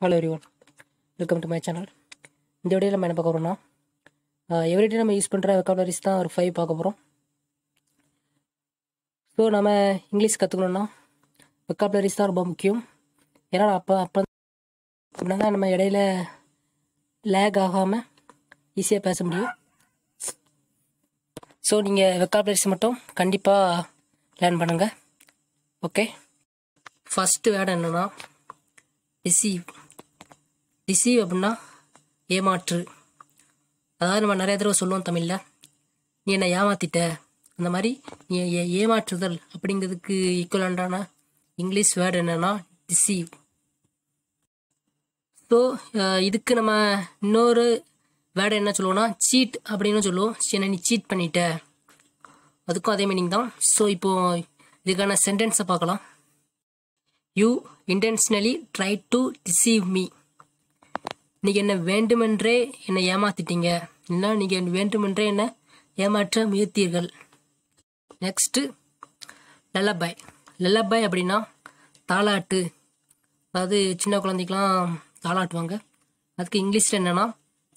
Hello everyone welcome to my channel இந்த வீடியோவில் நம்ம என்ன பார்க்க போகிறோம்னா எவ்ரிடே நம்ம யூஸ் பண்ணுற வெக்காபுலரிஸ் தான் ஒரு ஃபைவ் பார்க்க போகிறோம் ஸோ நம்ம இங்கிலீஷ் கற்றுக்கணுன்னா வெக்காபுலரிஸ் தான் ரொம்ப முக்கியம் ஏன்னா அப்போ அப்போ அப்படின்னா தான் நம்ம இடையில லேக் ஆகாமல் ஈஸியாக பேச முடியும் ஸோ நீங்கள் வெக்காபுலரிஸ் மட்டும் கண்டிப்பாக பிளான் பண்ணுங்கள் ஓகே ஃபஸ்ட்டு வேர்டு என்னென்னா டிசீவ் டிசீவ் அப்படின்னா ஏமாற்று அதாவது நம்ம நிறைய தடவை சொல்லுவோம் தமிழில் நீ என்னை ஏமாத்திட்ட அந்த மாதிரி நீ ஏமாற்றுதல் அப்படிங்கிறதுக்கு ஈக்குவலண்டான இங்கிலீஷ் வேர்டு என்னென்னா டிசீவ் ஸோ இதுக்கு நம்ம இன்னொரு வேர்டு என்ன சொல்லுவோம்னா சீட் அப்படின்னு சொல்லுவோம் என்னை நீ சீட் பண்ணிட்ட அதுக்கும் அதே மீனிங் தான் ஸோ இப்போது இதுக்கான சென்டென்ஸை பார்க்கலாம் you intentionally try to deceive me நீங்கள் என்ன வேண்டுமென்றே என்னை ஏமாத்திட்டீங்க இல்லைன்னா நீங்கள் வேண்டுமென்றே என்னை ஏமாற்ற முயற்சியீர்கள் நெக்ஸ்ட்டு லல்லபாய் லல்லபாய் அப்படின்னா தாலாட்டு அதாவது சின்ன குழந்தைக்கெலாம் தாளாட்டுவாங்க அதுக்கு இங்கிலீஷில் என்னென்னா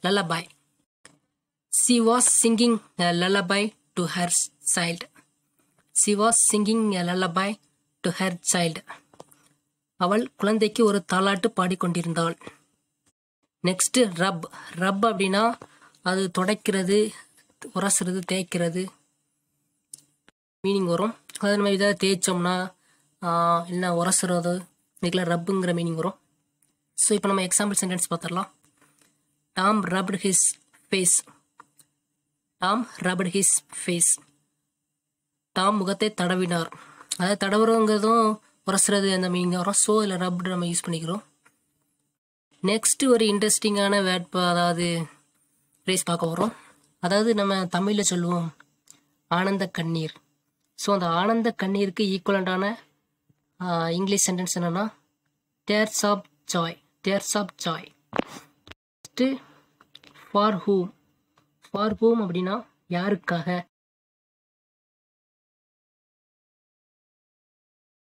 lullaby she was singing lullaby to hers child. She was singing a lullaby to her child. அவள் குழந்தைக்கு ஒரு தாலாட்டு பாடிக்கொண்டிருந்தாள் நெக்ஸ்ட் ரப் ரப் அப்படின்னா அது துடைக்கிறது உரசுறது தேய்க்கிறது மீனிங் வரும் அது நம்ம இதாக தேய்ச்சோம்னா இல்லைனா உரசுறது இதுக்கெல்லாம் ரப்புங்கிற மீனிங் வரும் ஸோ இப்போ நம்ம எக்ஸாம்பிள் சென்டென்ஸ் பார்த்துடலாம் Tom rubbed his face Tom rubbed his face Tom முகத்தை தடவினார் அதை தடவுறோங்கிறதும் உரசுறது அந்த இங்கே உரசோ இல்லை ரப் நம்ம யூஸ் பண்ணிக்கிறோம் நெக்ஸ்ட் ஒரு இன்ட்ரெஸ்டிங்கான வேட் அதாவது ரேஸ் பார்க்க வரும் அதாவது நம்ம தமிழில் சொல்லுவோம் ஆனந்த கண்ணீர் ஸோ அந்த ஆனந்த கண்ணீருக்கு ஈக்குவலண்டான இங்கிலீஷ் சென்டென்ஸ் என்னென்னா tears of joy tears of joy for whom for whom அப்படின்னா யாருக்காக